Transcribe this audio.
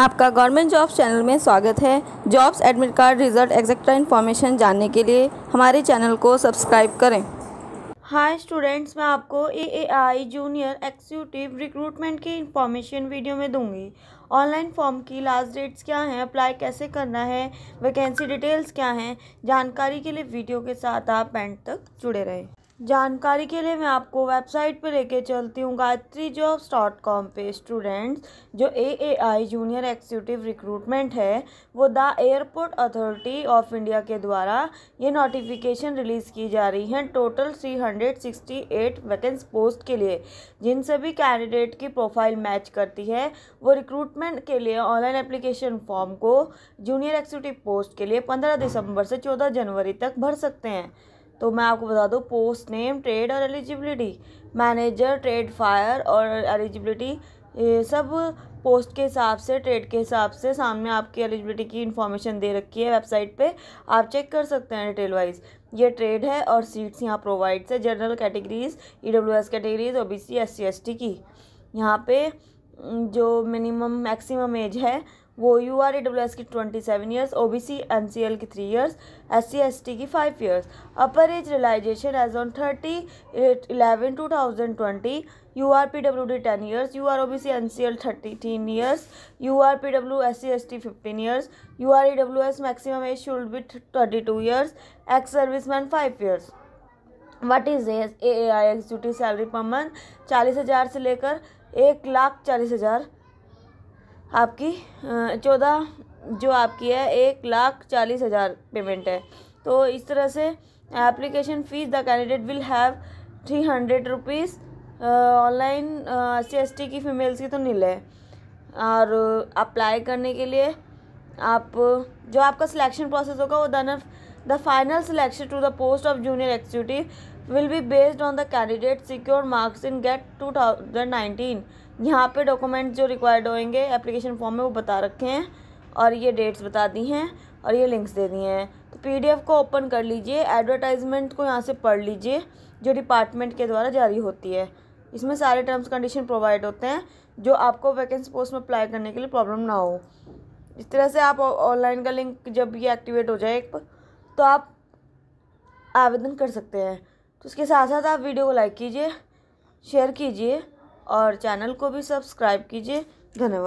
आपका government jobs channel में स्वागत है jobs admit card result etcetera information जानने के लिए हमारे चैनल को सब्सक्राइब करें हाय स्टूडेंट्स मैं आपको A A I junior executive recruitment की इन्फॉर्मेशन वीडियो में दूंगी ऑनलाइन फॉर्म की लास्ट डेट्स क्या हैं अप्लाई कैसे करना है वैकेंसी डिटेल्स क्या हैं जानकारी के लिए वीडियो के साथ आप एंड तक जुड़े रहें जानकारी के लिए मैं आपको वेबसाइट पर लेके चलती हूँ गायत्री जॉब्स डॉट कॉम पे स्टूडेंट्स जो A A I junior executive recruitment है वो the Airport Authority of India के द्वारा ये नोटिफिकेशन रिलीज़ की जा रही है total three hundred sixty eight vacancies post के लिए जिन सभी कैंडिडेट की प्रोफाइल मैच करती है वो रिक्रूटमेंट के लिए ऑनलाइन एप्लीकेशन फॉर्म को जूनियर एग्जीक्यूटिव पोस्ट के लिए पंद्रह दिसंबर से चौदह जनवरी तक भर सकते हैं तो मैं आपको बता दूँ पोस्ट नेम ट्रेड और एलिजिबिलिटी मैनेजर ट्रेड फायर और एलिजिबिलिटी ये सब पोस्ट के हिसाब से ट्रेड के हिसाब से सामने आपकी एलिजिबिलिटी की इन्फॉर्मेशन दे रखी है वेबसाइट पे आप चेक कर सकते हैं डिटेल वाइज ये ट्रेड है और सीट्स यहाँ प्रोवाइड है general categories E W S categories O B C S C S T की यहाँ पे जो मिनिमम मैक्सिमम एज है वो U R E W S की twenty seven years O B C N C L की three years S C S T की five years upper age relaxation age on thirty eight eleven two thousand twenty U R P W D ten years U are O B C N C L thirteen years U R P W S C S T fifteen years U R E W S maximum age should be thirty two years ex service man five years what is A I duty salary per month चालीस हज़ार से लेकर एक लाख चालीस हज़ार आपकी चौदह जो आपकी है एक लाख चालीस हज़ार पेमेंट है तो इस तरह से application fees the candidate will have three hundred rupees online S S T की फीमेल्स की तो नील है और अप्लाई करने के लिए आप जो आपका सिलेक्शन प्रोसेस होगा वो then the final selection to the post of junior executive based on the candidate secure marks in GATE two thousand nineteen यहाँ पे डॉक्यूमेंट जो रिक्वायर्ड होंगे एप्लीकेशन फॉर्म में वो बता रखे हैं और ये डेट्स बता दी हैं और ये लिंक्स दे दिए हैं तो पीडीएफ को ओपन कर लीजिए एडवर्टाइजमेंट को यहाँ से पढ़ लीजिए जो डिपार्टमेंट के द्वारा जारी होती है इसमें सारे टर्म्स कंडीशन प्रोवाइड होते हैं जो आपको वैकेंसी पोस्ट में अप्लाई करने के लिए प्रॉब्लम ना हो इस तरह से आप ऑनलाइन का लिंक जब ये एक्टिवेट हो जाए तो आप आवेदन कर सकते हैं तो उसके साथ साथ आप वीडियो को लाइक कीजिए शेयर कीजिए और चैनल को भी सब्सक्राइब कीजिए धन्यवाद